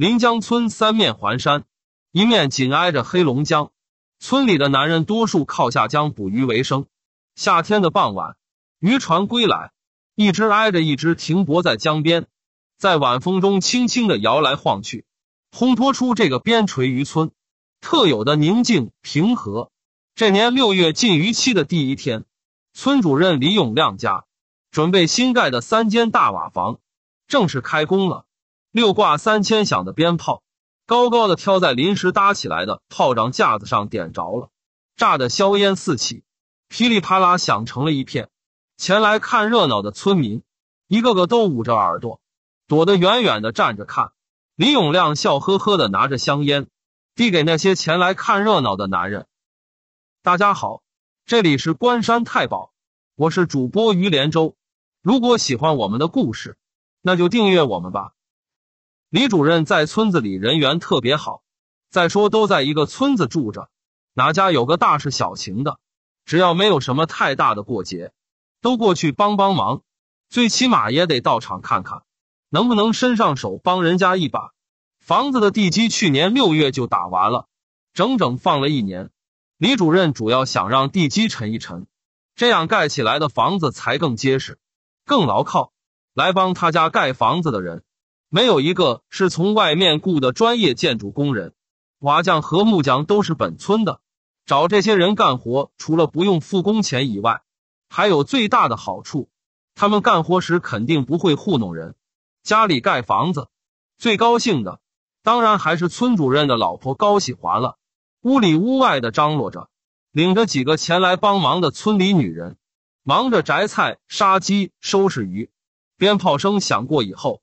临江村三面环山，一面紧挨着黑龙江。村里的男人多数靠下江捕鱼为生。夏天的傍晚，渔船归来，一只挨着一只停泊在江边，在晚风中轻轻地摇来晃去，烘托出这个边陲渔村特有的宁静平和。这年六月禁渔期的第一天，村主任李永亮家准备新盖的三间大瓦房正式开工了。六挂三千响的鞭炮，高高的挑在临时搭起来的炮仗架子上，点着了，炸得硝烟四起，噼里啪啦响成了一片。前来看热闹的村民，一个个都捂着耳朵，躲得远远的站着看。李永亮笑呵呵的拿着香烟，递给那些前来看热闹的男人：“大家好，这里是关山太保，我是主播于连州。如果喜欢我们的故事，那就订阅我们吧。”李主任在村子里人缘特别好，再说都在一个村子住着，哪家有个大事小情的，只要没有什么太大的过节，都过去帮帮忙，最起码也得到场看看，能不能伸上手帮人家一把。房子的地基去年六月就打完了，整整放了一年。李主任主要想让地基沉一沉，这样盖起来的房子才更结实、更牢靠。来帮他家盖房子的人。没有一个是从外面雇的专业建筑工人，瓦匠和木匠都是本村的。找这些人干活，除了不用付工钱以外，还有最大的好处：他们干活时肯定不会糊弄人。家里盖房子，最高兴的当然还是村主任的老婆高喜华了。屋里屋外的张罗着，领着几个前来帮忙的村里女人，忙着摘菜、杀鸡、收拾鱼。鞭炮声响过以后。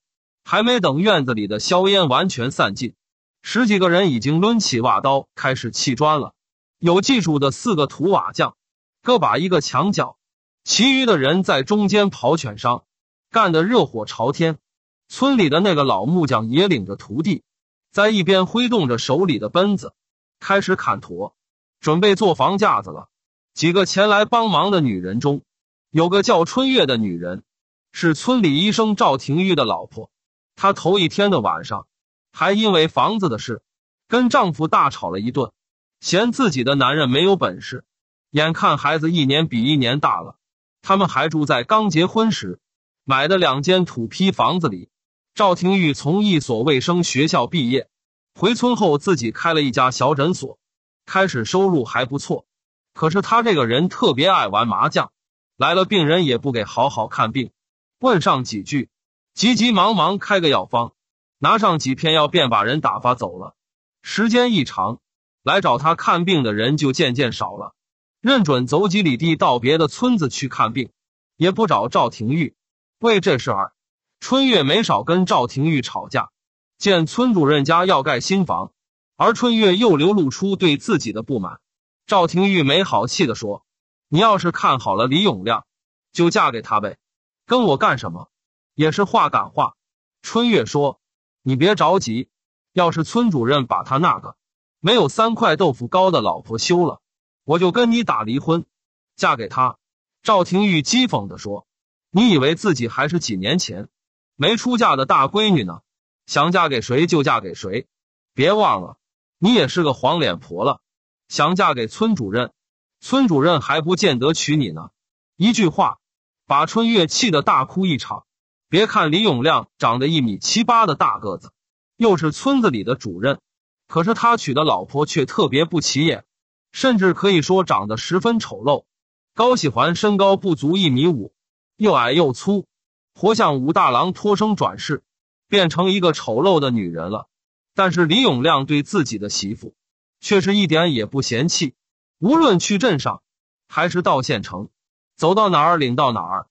还没等院子里的硝烟完全散尽，十几个人已经抡起瓦刀开始砌砖了。有技术的四个土瓦匠各把一个墙角，其余的人在中间刨犬伤，干得热火朝天。村里的那个老木匠也领着徒弟在一边挥动着手里的奔子开始砍坨，准备做房架子了。几个前来帮忙的女人中，有个叫春月的女人，是村里医生赵廷玉的老婆。她头一天的晚上，还因为房子的事跟丈夫大吵了一顿，嫌自己的男人没有本事。眼看孩子一年比一年大了，他们还住在刚结婚时买的两间土坯房子里。赵廷玉从一所卫生学校毕业，回村后自己开了一家小诊所，开始收入还不错。可是他这个人特别爱玩麻将，来了病人也不给好好看病，问上几句。急急忙忙开个药方，拿上几片药便把人打发走了。时间一长，来找他看病的人就渐渐少了。认准走几里地到别的村子去看病，也不找赵廷玉。为这事儿，春月没少跟赵廷玉吵架。见村主任家要盖新房，而春月又流露出对自己的不满，赵廷玉没好气的说：“你要是看好了李永亮，就嫁给他呗，跟我干什么？”也是话赶话，春月说：“你别着急，要是村主任把他那个没有三块豆腐高的老婆休了，我就跟你打离婚，嫁给他。”赵廷玉讥讽的说：“你以为自己还是几年前没出嫁的大闺女呢？想嫁给谁就嫁给谁，别忘了你也是个黄脸婆了。想嫁给村主任，村主任还不见得娶你呢。”一句话把春月气得大哭一场。别看李永亮长得一米七八的大个子，又是村子里的主任，可是他娶的老婆却特别不起眼，甚至可以说长得十分丑陋。高喜环身高不足一米五，又矮又粗，活像武大郎脱生转世，变成一个丑陋的女人了。但是李永亮对自己的媳妇却是一点也不嫌弃，无论去镇上，还是到县城，走到哪儿领到哪儿。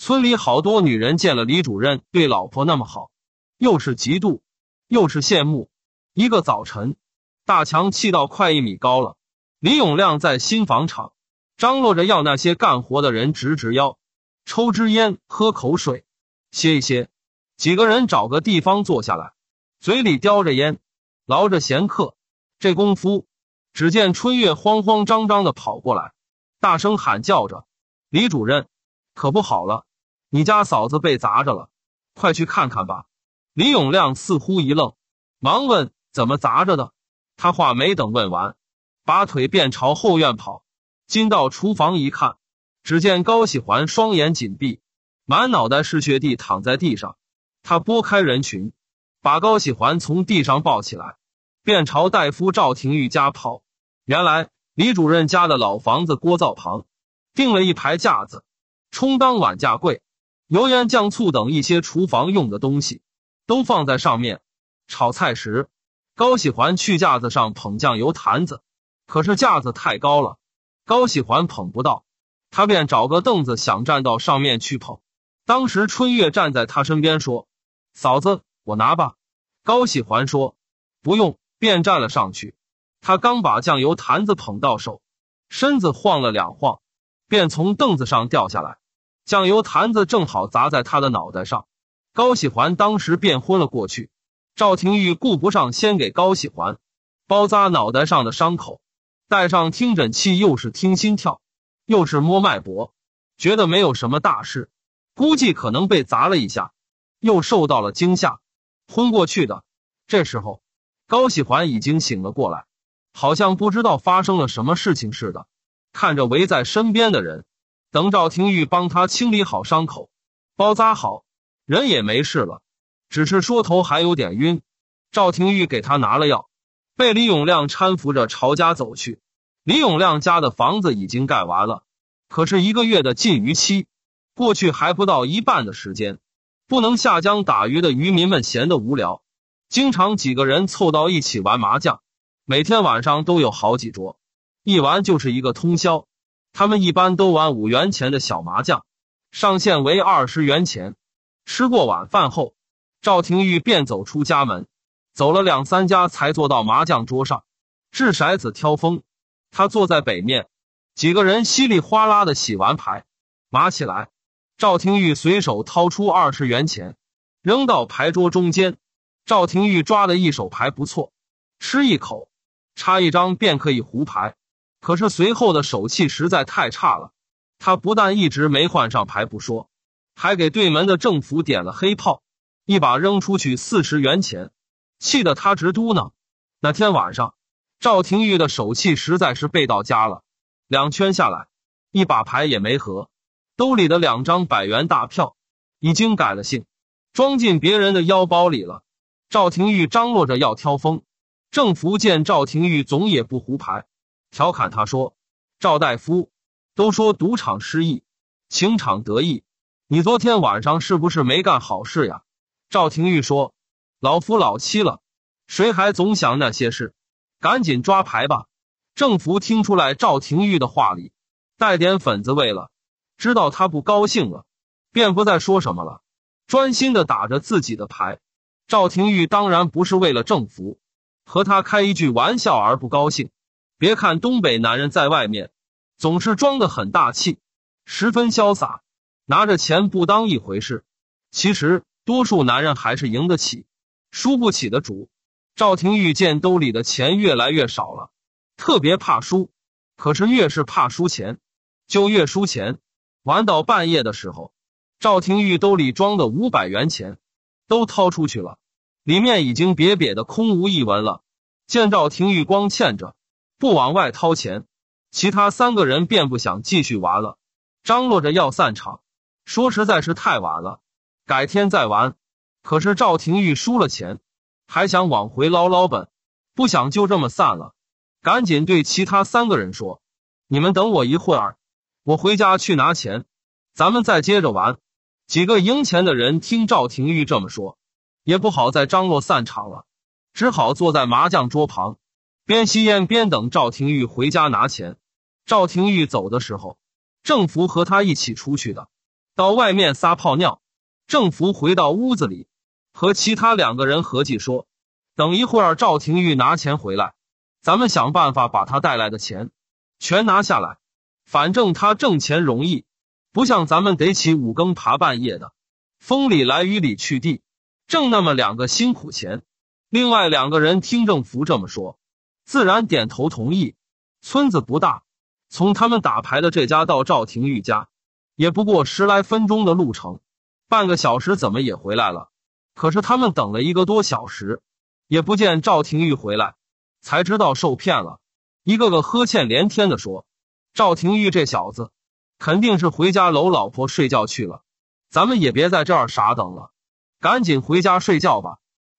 村里好多女人见了李主任，对老婆那么好，又是嫉妒，又是羡慕。一个早晨，大强气到快一米高了。李永亮在新房厂张罗着要那些干活的人直直腰，抽支烟，喝口水，歇一歇。几个人找个地方坐下来，嘴里叼着烟，唠着闲嗑。这功夫，只见春月慌慌张张的跑过来，大声喊叫着：“李主任，可不好了！”你家嫂子被砸着了，快去看看吧！李永亮似乎一愣，忙问：“怎么砸着的？”他话没等问完，拔腿便朝后院跑。进到厨房一看，只见高喜环双眼紧闭，满脑袋是血地躺在地上。他拨开人群，把高喜环从地上抱起来，便朝大夫赵廷玉家跑。原来李主任家的老房子锅灶旁，订了一排架子，充当碗架柜。油盐酱醋等一些厨房用的东西都放在上面。炒菜时，高喜环去架子上捧酱油坛子，可是架子太高了，高喜环捧不到。他便找个凳子想站到上面去捧。当时春月站在他身边说：“嫂子，我拿吧。”高喜环说：“不用。”便站了上去。他刚把酱油坛子捧到手，身子晃了两晃，便从凳子上掉下来。酱油坛子正好砸在他的脑袋上，高喜环当时便昏了过去。赵廷玉顾不上先给高喜环包扎脑袋上的伤口，戴上听诊器，又是听心跳，又是摸脉搏，觉得没有什么大事，估计可能被砸了一下，又受到了惊吓，昏过去的。这时候，高喜环已经醒了过来，好像不知道发生了什么事情似的，看着围在身边的人。等赵廷玉帮他清理好伤口，包扎好，人也没事了，只是说头还有点晕。赵廷玉给他拿了药，被李永亮搀扶着朝家走去。李永亮家的房子已经盖完了，可是一个月的禁渔期过去还不到一半的时间，不能下江打鱼的渔民们闲得无聊，经常几个人凑到一起玩麻将，每天晚上都有好几桌，一玩就是一个通宵。他们一般都玩五元钱的小麻将，上限为二十元钱。吃过晚饭后，赵廷玉便走出家门，走了两三家才坐到麻将桌上，掷骰子挑风。他坐在北面，几个人稀里哗啦的洗完牌，麻起来。赵廷玉随手掏出二十元钱，扔到牌桌中间。赵廷玉抓的一手牌不错，吃一口，插一张便可以胡牌。可是随后的手气实在太差了，他不但一直没换上牌不说，还给对门的政福点了黑炮，一把扔出去四十元钱，气得他直嘟囔。那天晚上，赵廷玉的手气实在是背到家了，两圈下来，一把牌也没合，兜里的两张百元大票已经改了姓，装进别人的腰包里了。赵廷玉张罗着要挑风，政福见赵廷玉总也不胡牌。调侃他说：“赵大夫都说赌场失意，情场得意，你昨天晚上是不是没干好事呀？”赵廷玉说：“老夫老妻了，谁还总想那些事？赶紧抓牌吧。”郑福听出来赵廷玉的话里带点粉子味了，知道他不高兴了，便不再说什么了，专心的打着自己的牌。赵廷玉当然不是为了郑福和他开一句玩笑而不高兴。别看东北男人在外面，总是装的很大气，十分潇洒，拿着钱不当一回事。其实多数男人还是赢得起，输不起的主。赵廷玉见兜里的钱越来越少了，特别怕输，可是越是怕输钱，就越输钱。玩到半夜的时候，赵廷玉兜里装的五百元钱都掏出去了，里面已经瘪瘪的空无一文了。见赵廷玉光欠着。不往外掏钱，其他三个人便不想继续玩了，张罗着要散场，说实在是太晚了，改天再玩。可是赵廷玉输了钱，还想往回捞捞本，不想就这么散了，赶紧对其他三个人说：“你们等我一会儿，我回家去拿钱，咱们再接着玩。”几个赢钱的人听赵廷玉这么说，也不好再张罗散场了，只好坐在麻将桌旁。边吸烟边等赵廷玉回家拿钱。赵廷玉走的时候，郑福和他一起出去的，到外面撒泡尿。郑福回到屋子里，和其他两个人合计说：“等一会儿赵廷玉拿钱回来，咱们想办法把他带来的钱全拿下来。反正他挣钱容易，不像咱们得起五更爬半夜的，风里来雨里去地挣那么两个辛苦钱。”另外两个人听郑福这么说。自然点头同意。村子不大，从他们打牌的这家到赵廷玉家，也不过十来分钟的路程。半个小时怎么也回来了？可是他们等了一个多小时，也不见赵廷玉回来，才知道受骗了。一个个呵欠连天的说：“赵廷玉这小子，肯定是回家搂老婆睡觉去了。咱们也别在这儿傻等了，赶紧回家睡觉吧。”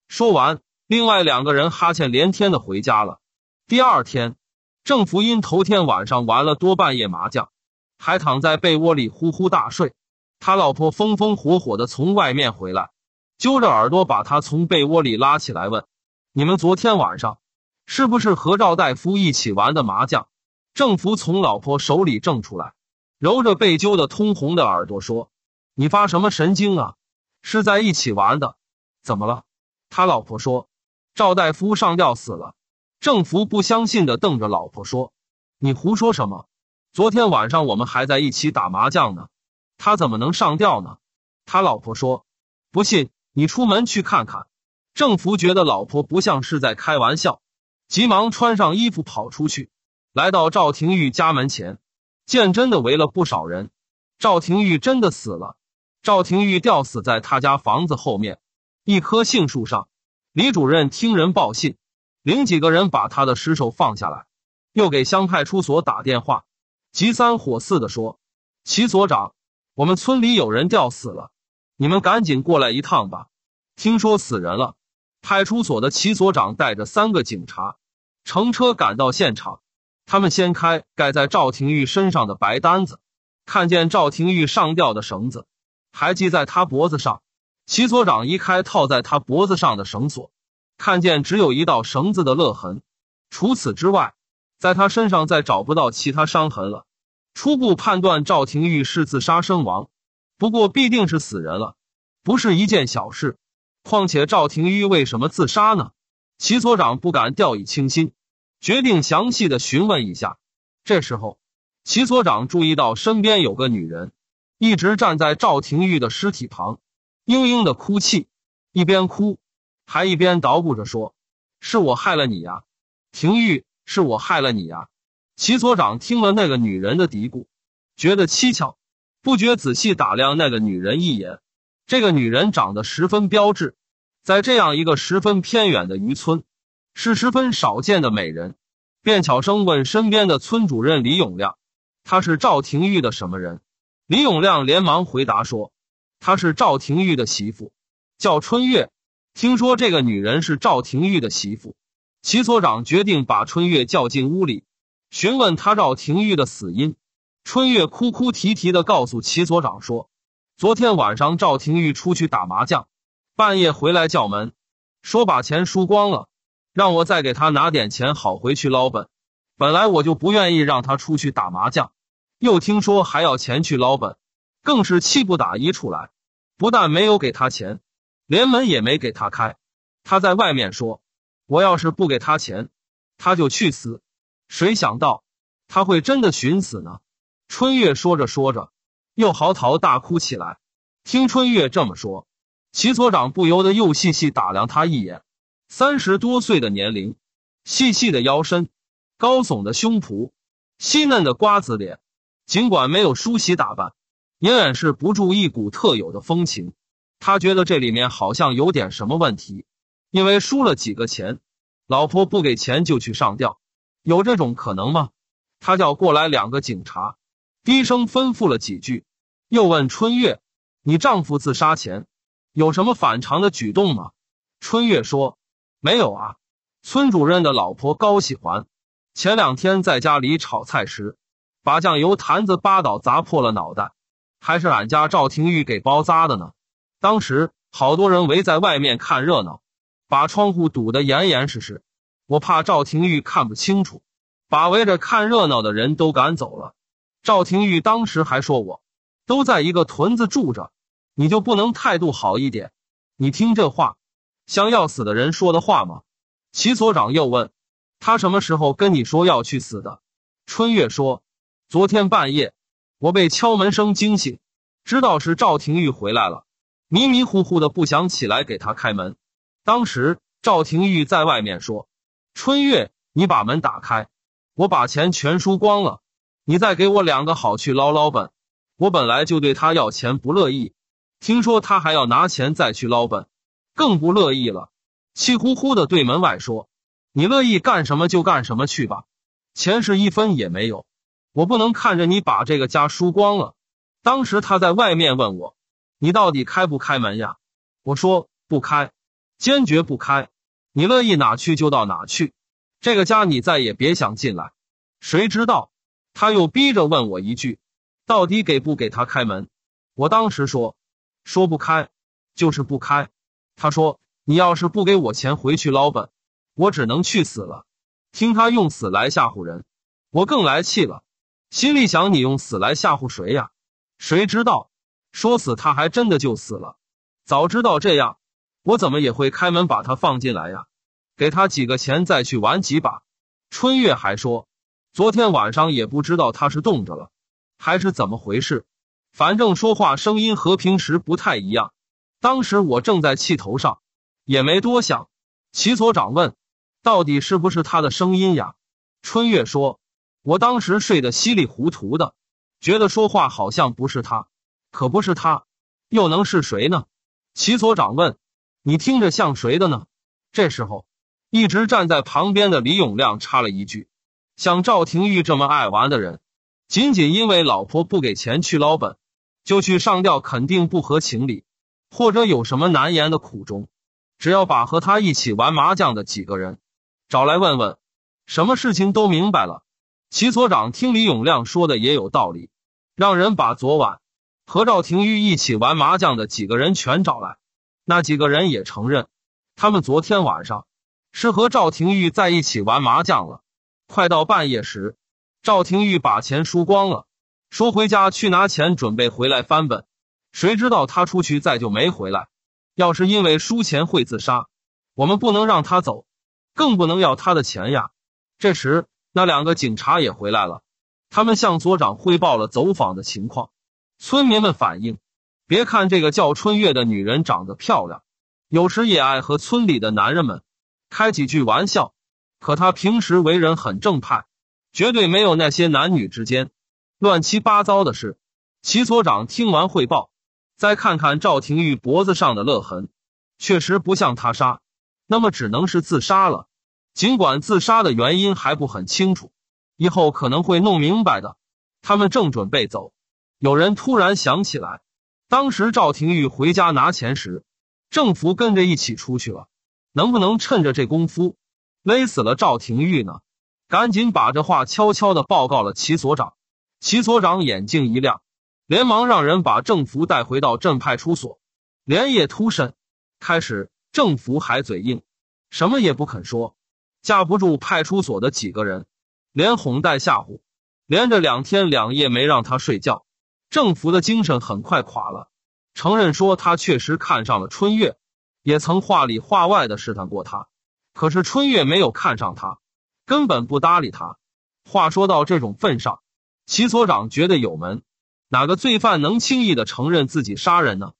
说完，另外两个人哈欠连天的回家了。第二天，郑福因头天晚上玩了多半夜麻将，还躺在被窝里呼呼大睡。他老婆风风火火的从外面回来，揪着耳朵把他从被窝里拉起来，问：“你们昨天晚上是不是和赵大夫一起玩的麻将？”郑福从老婆手里挣出来，揉着被揪的通红的耳朵说：“你发什么神经啊？是在一起玩的，怎么了？”他老婆说：“赵大夫上吊死了。”郑福不相信的瞪着老婆说：“你胡说什么？昨天晚上我们还在一起打麻将呢，他怎么能上吊呢？”他老婆说：“不信，你出门去看看。”郑福觉得老婆不像是在开玩笑，急忙穿上衣服跑出去，来到赵廷玉家门前，见真的围了不少人，赵廷玉真的死了，赵廷玉吊死在他家房子后面一棵杏树上。李主任听人报信。领几个人把他的尸首放下来，又给乡派出所打电话，急三火四的说：“齐所长，我们村里有人吊死了，你们赶紧过来一趟吧！”听说死人了，派出所的齐所长带着三个警察乘车赶到现场，他们掀开盖在赵廷玉身上的白单子，看见赵廷玉上吊的绳子还系在他脖子上。齐所长移开套在他脖子上的绳索。看见只有一道绳子的勒痕，除此之外，在他身上再找不到其他伤痕了。初步判断赵廷玉是自杀身亡，不过必定是死人了，不是一件小事。况且赵廷玉为什么自杀呢？齐所长不敢掉以轻心，决定详细的询问一下。这时候，齐所长注意到身边有个女人，一直站在赵廷玉的尸体旁，嘤嘤的哭泣，一边哭。还一边捣鼓着说：“是我害了你呀，廷玉，是我害了你呀。”齐所长听了那个女人的嘀咕，觉得蹊跷，不觉仔细打量那个女人一眼。这个女人长得十分标致，在这样一个十分偏远的渔村，是十分少见的美人。便悄声问身边的村主任李永亮：“她是赵廷玉的什么人？”李永亮连忙回答说：“她是赵廷玉的媳妇，叫春月。”听说这个女人是赵廷玉的媳妇，齐所长决定把春月叫进屋里，询问他赵廷玉的死因。春月哭哭啼啼的告诉齐所长说：“昨天晚上赵廷玉出去打麻将，半夜回来叫门，说把钱输光了，让我再给他拿点钱好回去捞本。本来我就不愿意让他出去打麻将，又听说还要钱去捞本，更是气不打一处来，不但没有给他钱。”连门也没给他开，他在外面说：“我要是不给他钱，他就去死。”谁想到他会真的寻死呢？春月说着说着，又嚎啕大哭起来。听春月这么说，齐所长不由得又细细打量他一眼。三十多岁的年龄，细细的腰身，高耸的胸脯，细嫩的瓜子脸，尽管没有梳洗打扮，也然是不住一股特有的风情。他觉得这里面好像有点什么问题，因为输了几个钱，老婆不给钱就去上吊，有这种可能吗？他叫过来两个警察，低声吩咐了几句，又问春月：“你丈夫自杀前有什么反常的举动吗？”春月说：“没有啊。”村主任的老婆高喜环前两天在家里炒菜时，把酱油坛子扒倒砸破了脑袋，还是俺家赵廷玉给包扎的呢。当时好多人围在外面看热闹，把窗户堵得严严实实。我怕赵廷玉看不清楚，把围着看热闹的人都赶走了。赵廷玉当时还说我都在一个屯子住着，你就不能态度好一点？你听这话，像要死的人说的话吗？齐所长又问：“他什么时候跟你说要去死的？”春月说：“昨天半夜，我被敲门声惊醒，知道是赵廷玉回来了。”迷迷糊糊的，不想起来给他开门。当时赵廷玉在外面说：“春月，你把门打开，我把钱全输光了，你再给我两个好去捞捞本。”我本来就对他要钱不乐意，听说他还要拿钱再去捞本，更不乐意了，气呼呼的对门外说：“你乐意干什么就干什么去吧，钱是一分也没有，我不能看着你把这个家输光了。”当时他在外面问我。你到底开不开门呀？我说不开，坚决不开。你乐意哪去就到哪去，这个家你再也别想进来。谁知道，他又逼着问我一句：到底给不给他开门？我当时说说不开，就是不开。他说：你要是不给我钱回去捞本，我只能去死了。听他用死来吓唬人，我更来气了。心里想：你用死来吓唬谁呀？谁知道。说死他还真的就死了，早知道这样，我怎么也会开门把他放进来呀？给他几个钱再去玩几把。春月还说，昨天晚上也不知道他是冻着了，还是怎么回事，反正说话声音和平时不太一样。当时我正在气头上，也没多想。齐所长问：“到底是不是他的声音呀？”春月说：“我当时睡得稀里糊涂的，觉得说话好像不是他。”可不是他，又能是谁呢？齐所长问：“你听着像谁的呢？”这时候，一直站在旁边的李永亮插了一句：“像赵廷玉这么爱玩的人，仅仅因为老婆不给钱去捞本，就去上吊，肯定不合情理，或者有什么难言的苦衷。只要把和他一起玩麻将的几个人找来问问，什么事情都明白了。”齐所长听李永亮说的也有道理，让人把昨晚。和赵廷玉一起玩麻将的几个人全找来，那几个人也承认，他们昨天晚上是和赵廷玉在一起玩麻将了。快到半夜时，赵廷玉把钱输光了，说回家去拿钱准备回来翻本。谁知道他出去再就没回来。要是因为输钱会自杀，我们不能让他走，更不能要他的钱呀。这时，那两个警察也回来了，他们向所长汇报了走访的情况。村民们反映，别看这个叫春月的女人长得漂亮，有时也爱和村里的男人们开几句玩笑，可她平时为人很正派，绝对没有那些男女之间乱七八糟的事。齐所长听完汇报，再看看赵廷玉脖子上的勒痕，确实不像他杀，那么只能是自杀了。尽管自杀的原因还不很清楚，以后可能会弄明白的。他们正准备走。有人突然想起来，当时赵廷玉回家拿钱时，郑福跟着一起出去了。能不能趁着这功夫勒死了赵廷玉呢？赶紧把这话悄悄的报告了齐所长。齐所长眼睛一亮，连忙让人把郑福带回到镇派出所，连夜突审。开始郑福还嘴硬，什么也不肯说，架不住派出所的几个人连哄带吓唬，连着两天两夜没让他睡觉。郑福的精神很快垮了，承认说他确实看上了春月，也曾话里话外的试探过他。可是春月没有看上他，根本不搭理他。话说到这种份上，齐所长觉得有门，哪个罪犯能轻易的承认自己杀人呢？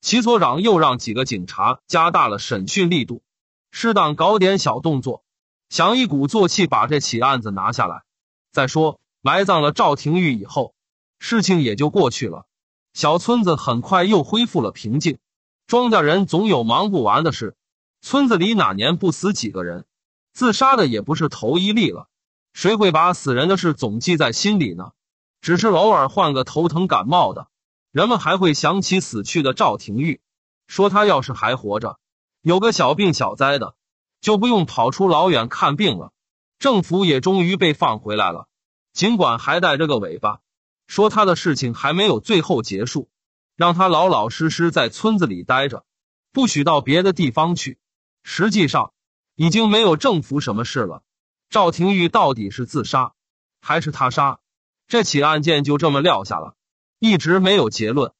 齐所长又让几个警察加大了审讯力度，适当搞点小动作，想一鼓作气把这起案子拿下来。再说埋葬了赵廷玉以后。事情也就过去了，小村子很快又恢复了平静。庄稼人总有忙不完的事，村子里哪年不死几个人？自杀的也不是头一例了，谁会把死人的事总记在心里呢？只是偶尔换个头疼感冒的，人们还会想起死去的赵廷玉，说他要是还活着，有个小病小灾的，就不用跑出老远看病了。政府也终于被放回来了，尽管还带着个尾巴。说他的事情还没有最后结束，让他老老实实在村子里待着，不许到别的地方去。实际上已经没有政府什么事了。赵廷玉到底是自杀还是他杀？这起案件就这么撂下了，一直没有结论。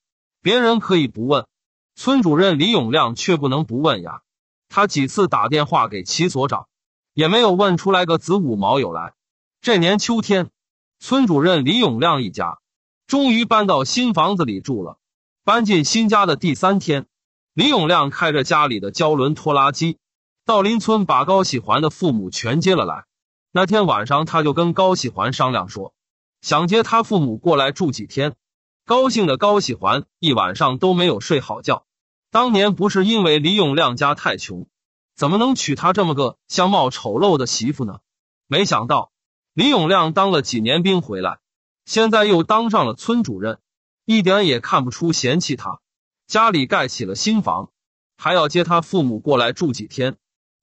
别人可以不问，村主任李永亮却不能不问呀。他几次打电话给齐所长，也没有问出来个子午卯酉来。这年秋天。村主任李永亮一家终于搬到新房子里住了。搬进新家的第三天，李永亮开着家里的胶轮拖拉机到邻村把高喜环的父母全接了来。那天晚上，他就跟高喜环商量说，想接他父母过来住几天。高兴的高喜环一晚上都没有睡好觉。当年不是因为李永亮家太穷，怎么能娶他这么个相貌丑陋的媳妇呢？没想到。李永亮当了几年兵回来，现在又当上了村主任，一点也看不出嫌弃他。家里盖起了新房，还要接他父母过来住几天。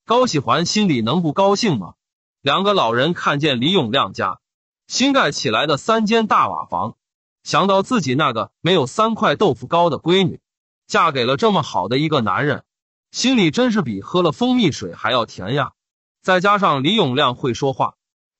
高喜环心里能不高兴吗？两个老人看见李永亮家新盖起来的三间大瓦房，想到自己那个没有三块豆腐高的闺女，嫁给了这么好的一个男人，心里真是比喝了蜂蜜水还要甜呀。再加上李永亮会说话。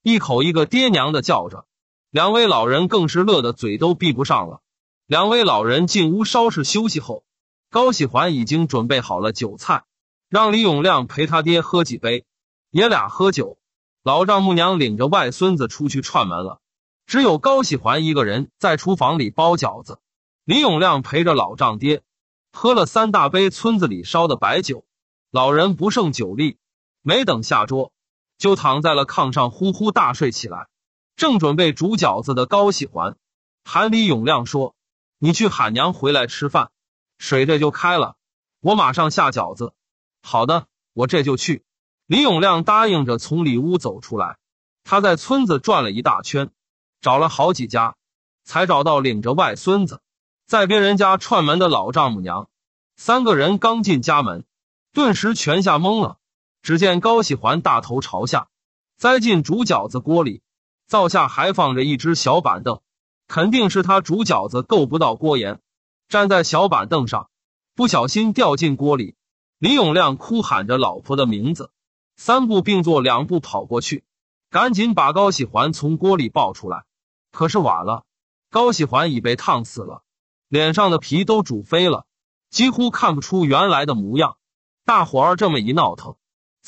一口一个爹娘的叫着，两位老人更是乐得嘴都闭不上了。两位老人进屋稍事休息后，高喜环已经准备好了酒菜，让李永亮陪他爹喝几杯。爷俩喝酒，老丈母娘领着外孙子出去串门了，只有高喜环一个人在厨房里包饺子。李永亮陪着老丈爹喝了三大杯村子里烧的白酒，老人不胜酒力，没等下桌。就躺在了炕上，呼呼大睡起来。正准备煮饺子的高喜环喊李永亮说：“你去喊娘回来吃饭，水这就开了，我马上下饺子。”“好的，我这就去。”李永亮答应着从里屋走出来。他在村子转了一大圈，找了好几家，才找到领着外孙子在别人家串门的老丈母娘。三个人刚进家门，顿时全吓懵了。只见高喜环大头朝下，栽进煮饺子锅里，灶下还放着一只小板凳，肯定是他煮饺子够不到锅沿，站在小板凳上，不小心掉进锅里。李永亮哭喊着老婆的名字，三步并作两步跑过去，赶紧把高喜环从锅里抱出来，可是晚了，高喜环已被烫死了，脸上的皮都煮飞了，几乎看不出原来的模样。大伙儿这么一闹腾。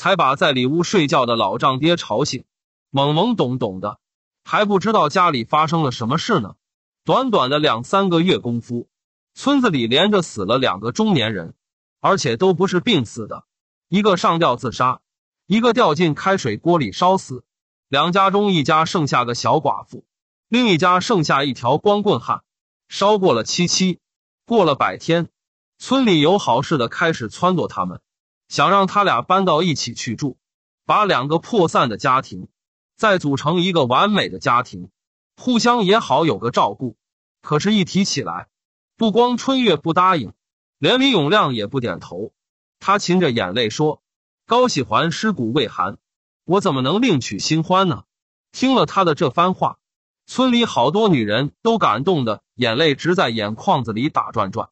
才把在里屋睡觉的老丈爹吵醒，懵懵懂懂的，还不知道家里发生了什么事呢。短短的两三个月功夫，村子里连着死了两个中年人，而且都不是病死的，一个上吊自杀，一个掉进开水锅里烧死。两家中一家剩下个小寡妇，另一家剩下一条光棍汉。烧过了七七，过了百天，村里有好事的开始撺掇他们。想让他俩搬到一起去住，把两个破散的家庭再组成一个完美的家庭，互相也好有个照顾。可是，一提起来，不光春月不答应，连李永亮也不点头。他噙着眼泪说：“高喜环尸骨未寒，我怎么能另娶新欢呢？”听了他的这番话，村里好多女人都感动的眼泪直在眼眶子里打转转，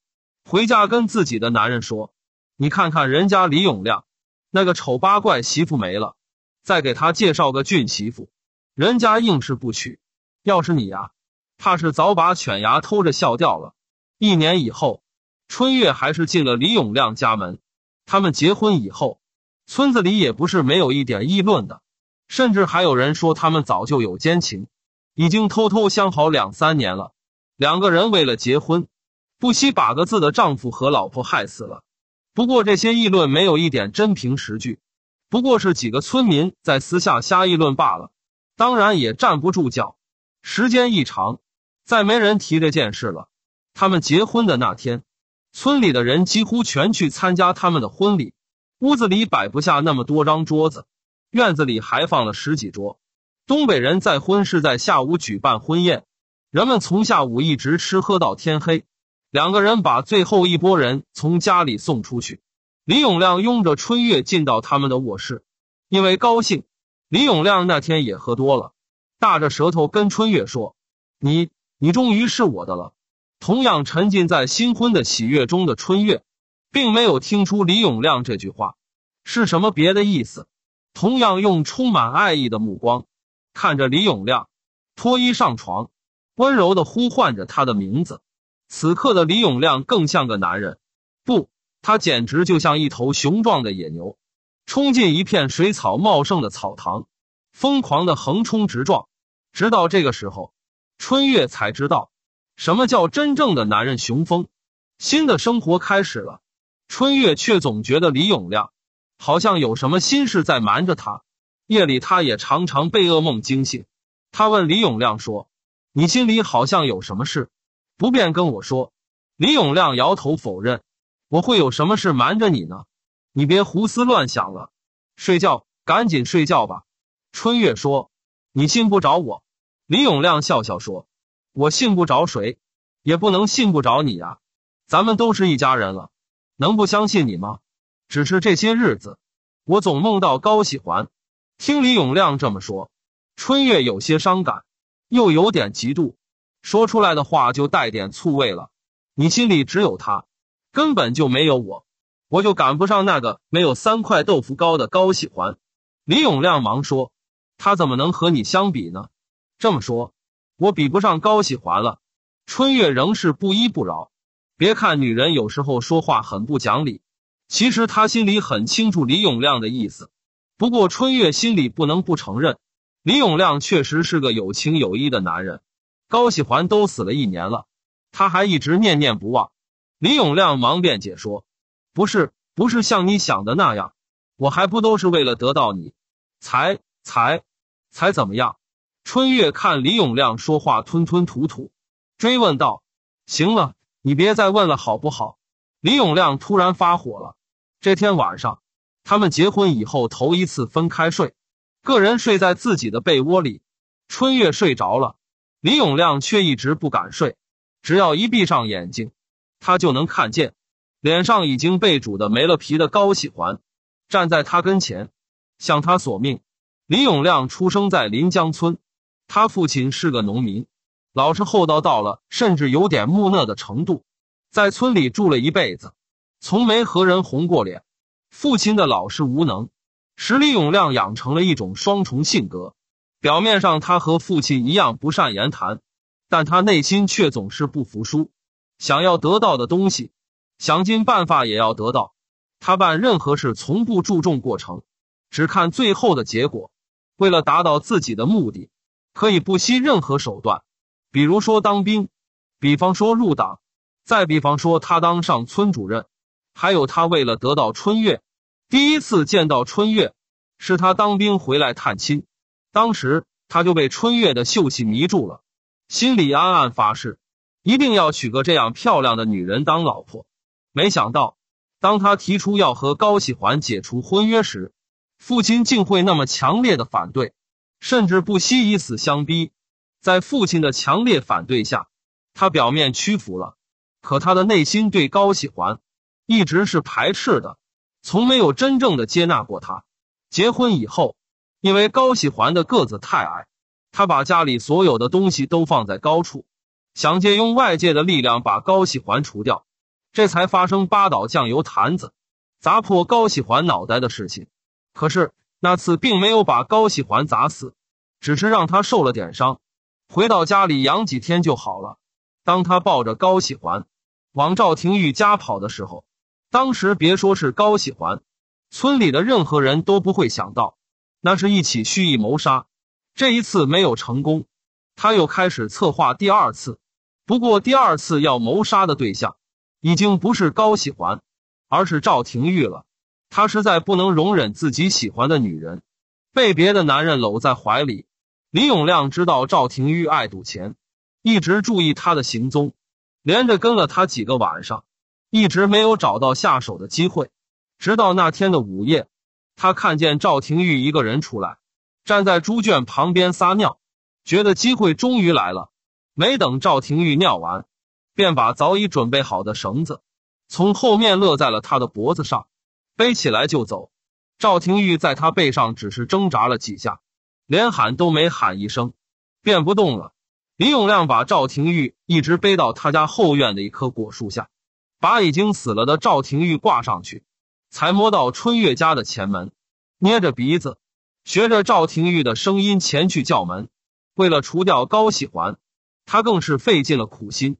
回家跟自己的男人说。你看看人家李永亮，那个丑八怪媳妇没了，再给他介绍个俊媳妇，人家硬是不娶。要是你呀，怕是早把犬牙偷着笑掉了。一年以后，春月还是进了李永亮家门。他们结婚以后，村子里也不是没有一点议论的，甚至还有人说他们早就有奸情，已经偷偷相好两三年了。两个人为了结婚，不惜把各自的丈夫和老婆害死了。不过这些议论没有一点真凭实据，不过是几个村民在私下瞎议论罢了，当然也站不住脚。时间一长，再没人提这件事了。他们结婚的那天，村里的人几乎全去参加他们的婚礼，屋子里摆不下那么多张桌子，院子里还放了十几桌。东北人再婚是在下午举办婚宴，人们从下午一直吃喝到天黑。两个人把最后一拨人从家里送出去。李永亮拥着春月进到他们的卧室，因为高兴，李永亮那天也喝多了，大着舌头跟春月说：“你，你终于是我的了。”同样沉浸在新婚的喜悦中的春月，并没有听出李永亮这句话是什么别的意思，同样用充满爱意的目光看着李永亮，脱衣上床，温柔的呼唤着他的名字。此刻的李永亮更像个男人，不，他简直就像一头雄壮的野牛，冲进一片水草茂盛的草堂，疯狂的横冲直撞。直到这个时候，春月才知道什么叫真正的男人雄风。新的生活开始了，春月却总觉得李永亮好像有什么心事在瞒着他。夜里，他也常常被噩梦惊醒。他问李永亮说：“你心里好像有什么事？”不便跟我说，李永亮摇头否认。我会有什么事瞒着你呢？你别胡思乱想了，睡觉，赶紧睡觉吧。春月说：“你信不着我？”李永亮笑笑说：“我信不着谁，也不能信不着你呀。咱们都是一家人了，能不相信你吗？只是这些日子，我总梦到高喜环。”听李永亮这么说，春月有些伤感，又有点嫉妒。说出来的话就带点醋味了，你心里只有他，根本就没有我，我就赶不上那个没有三块豆腐高的高喜欢。李永亮忙说：“他怎么能和你相比呢？这么说，我比不上高喜欢了。”春月仍是不依不饶。别看女人有时候说话很不讲理，其实她心里很清楚李永亮的意思。不过春月心里不能不承认，李永亮确实是个有情有义的男人。高喜环都死了一年了，他还一直念念不忘。李永亮忙辩解说：“不是，不是像你想的那样，我还不都是为了得到你，才才才怎么样？”春月看李永亮说话吞吞吐吐，追问道：“行了，你别再问了好不好？”李永亮突然发火了。这天晚上，他们结婚以后头一次分开睡，个人睡在自己的被窝里。春月睡着了。李永亮却一直不敢睡，只要一闭上眼睛，他就能看见脸上已经被煮的没了皮的高喜环站在他跟前向他索命。李永亮出生在临江村，他父亲是个农民，老实厚道到了甚至有点木讷的程度，在村里住了一辈子，从没和人红过脸。父亲的老实无能使李永亮养成了一种双重性格。表面上，他和父亲一样不善言谈，但他内心却总是不服输，想要得到的东西，想尽办法也要得到。他办任何事从不注重过程，只看最后的结果。为了达到自己的目的，可以不惜任何手段。比如说当兵，比方说入党，再比方说他当上村主任，还有他为了得到春月。第一次见到春月，是他当兵回来探亲。当时他就被春月的秀气迷住了，心里暗暗发誓，一定要娶个这样漂亮的女人当老婆。没想到，当他提出要和高喜环解除婚约时，父亲竟会那么强烈的反对，甚至不惜以死相逼。在父亲的强烈反对下，他表面屈服了，可他的内心对高喜环一直是排斥的，从没有真正的接纳过他。结婚以后。因为高喜环的个子太矮，他把家里所有的东西都放在高处，想借用外界的力量把高喜环除掉，这才发生八倒酱油坛子、砸破高喜环脑袋的事情。可是那次并没有把高喜环砸死，只是让他受了点伤，回到家里养几天就好了。当他抱着高喜环往赵廷玉家跑的时候，当时别说是高喜环，村里的任何人都不会想到。那是一起蓄意谋杀，这一次没有成功，他又开始策划第二次。不过，第二次要谋杀的对象已经不是高喜欢，而是赵廷玉了。他实在不能容忍自己喜欢的女人被别的男人搂在怀里。李永亮知道赵廷玉爱赌钱，一直注意他的行踪，连着跟了他几个晚上，一直没有找到下手的机会。直到那天的午夜。他看见赵廷玉一个人出来，站在猪圈旁边撒尿，觉得机会终于来了。没等赵廷玉尿完，便把早已准备好的绳子从后面勒在了他的脖子上，背起来就走。赵廷玉在他背上只是挣扎了几下，连喊都没喊一声，便不动了。李永亮把赵廷玉一直背到他家后院的一棵果树下，把已经死了的赵廷玉挂上去。才摸到春月家的前门，捏着鼻子，学着赵廷玉的声音前去叫门。为了除掉高喜环，他更是费尽了苦心。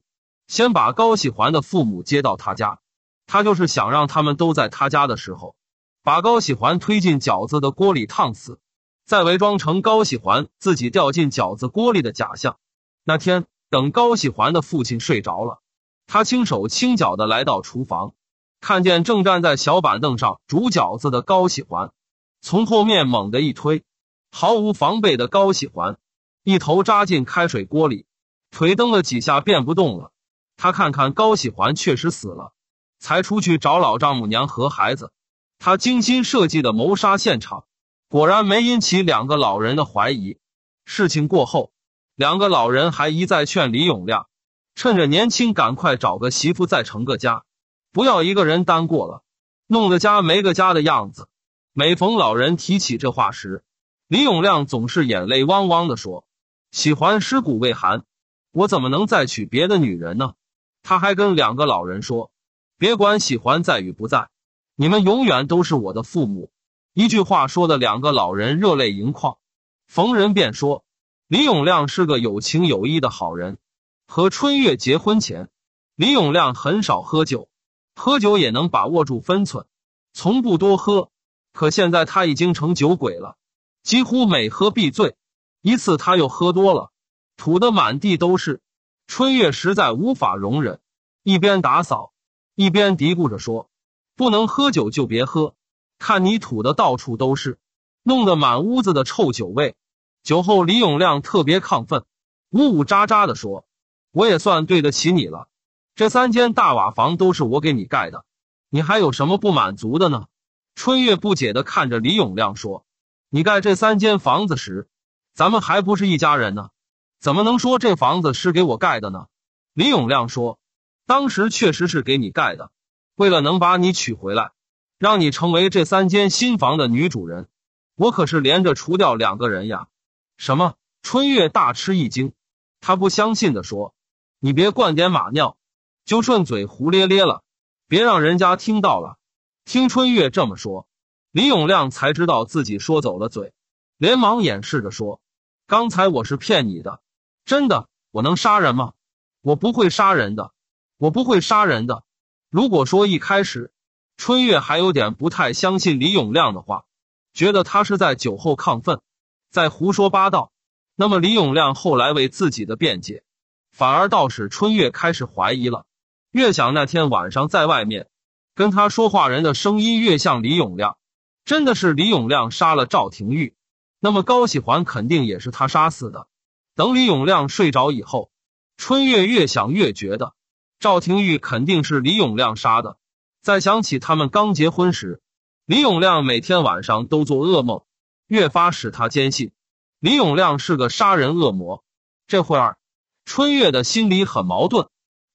先把高喜环的父母接到他家，他就是想让他们都在他家的时候，把高喜环推进饺子的锅里烫死，再伪装成高喜环自己掉进饺子锅里的假象。那天，等高喜环的父亲睡着了，他轻手轻脚的来到厨房。看见正站在小板凳上煮饺子的高喜环，从后面猛地一推，毫无防备的高喜环一头扎进开水锅里，腿蹬了几下便不动了。他看看高喜环确实死了，才出去找老丈母娘和孩子。他精心设计的谋杀现场果然没引起两个老人的怀疑。事情过后，两个老人还一再劝李永亮，趁着年轻赶快找个媳妇再成个家。不要一个人单过了，弄得家没个家的样子。每逢老人提起这话时，李永亮总是眼泪汪汪的说：“喜欢尸骨未寒，我怎么能再娶别的女人呢？”他还跟两个老人说：“别管喜欢在与不在，你们永远都是我的父母。”一句话说的两个老人热泪盈眶。逢人便说李永亮是个有情有义的好人。和春月结婚前，李永亮很少喝酒。喝酒也能把握住分寸，从不多喝。可现在他已经成酒鬼了，几乎每喝必醉。一次他又喝多了，吐得满地都是。春月实在无法容忍，一边打扫一边嘀咕着说：“不能喝酒就别喝，看你吐的到处都是，弄得满屋子的臭酒味。”酒后，李永亮特别亢奋，呜呜喳喳的说：“我也算对得起你了。”这三间大瓦房都是我给你盖的，你还有什么不满足的呢？春月不解地看着李永亮说：“你盖这三间房子时，咱们还不是一家人呢，怎么能说这房子是给我盖的呢？”李永亮说：“当时确实是给你盖的，为了能把你娶回来，让你成为这三间新房的女主人，我可是连着除掉两个人呀。”什么？春月大吃一惊，他不相信的说：“你别灌点马尿。”就顺嘴胡咧咧了，别让人家听到了。听春月这么说，李永亮才知道自己说走了嘴，连忙掩饰着说：“刚才我是骗你的，真的，我能杀人吗？我不会杀人的，我不会杀人的。”如果说一开始春月还有点不太相信李永亮的话，觉得他是在酒后亢奋，在胡说八道，那么李永亮后来为自己的辩解，反而倒是春月开始怀疑了。越想那天晚上在外面跟他说话人的声音越像李永亮，真的是李永亮杀了赵廷玉，那么高喜环肯定也是他杀死的。等李永亮睡着以后，春月越想越觉得赵廷玉肯定是李永亮杀的。再想起他们刚结婚时，李永亮每天晚上都做噩梦，越发使他坚信李永亮是个杀人恶魔。这会儿，春月的心里很矛盾。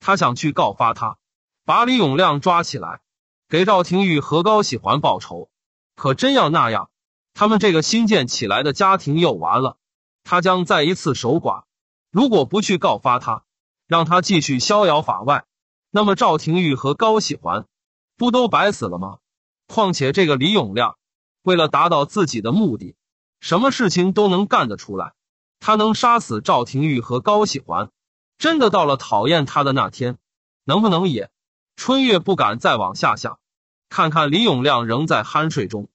他想去告发他，把李永亮抓起来，给赵廷玉和高喜环报仇。可真要那样，他们这个新建起来的家庭又完了。他将再一次守寡。如果不去告发他，让他继续逍遥法外，那么赵廷玉和高喜环不都白死了吗？况且这个李永亮，为了达到自己的目的，什么事情都能干得出来。他能杀死赵廷玉和高喜环。真的到了讨厌他的那天，能不能也春月不敢再往下想，看看李永亮仍在酣睡中，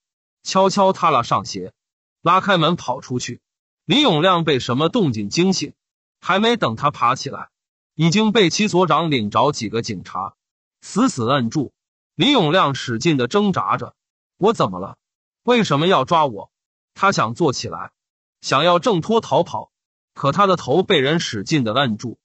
悄悄踏了上鞋，拉开门跑出去。李永亮被什么动静惊醒，还没等他爬起来，已经被其所长领着几个警察死死摁住。李永亮使劲的挣扎着：“我怎么了？为什么要抓我？”他想坐起来，想要挣脱逃跑，可他的头被人使劲的摁住。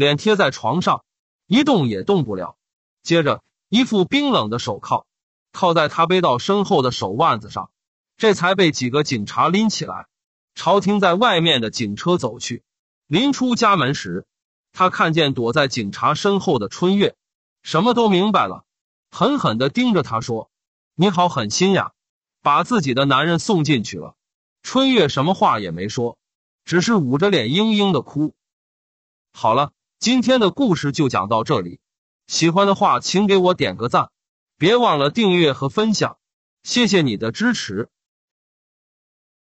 脸贴在床上，一动也动不了。接着，一副冰冷的手铐铐在他背到身后的手腕子上，这才被几个警察拎起来，朝停在外面的警车走去。临出家门时，他看见躲在警察身后的春月，什么都明白了，狠狠的盯着他说：“你好狠心呀，把自己的男人送进去了。”春月什么话也没说，只是捂着脸嘤嘤的哭。好了。今天的故事就讲到这里，喜欢的话请给我点个赞，别忘了订阅和分享，谢谢你的支持。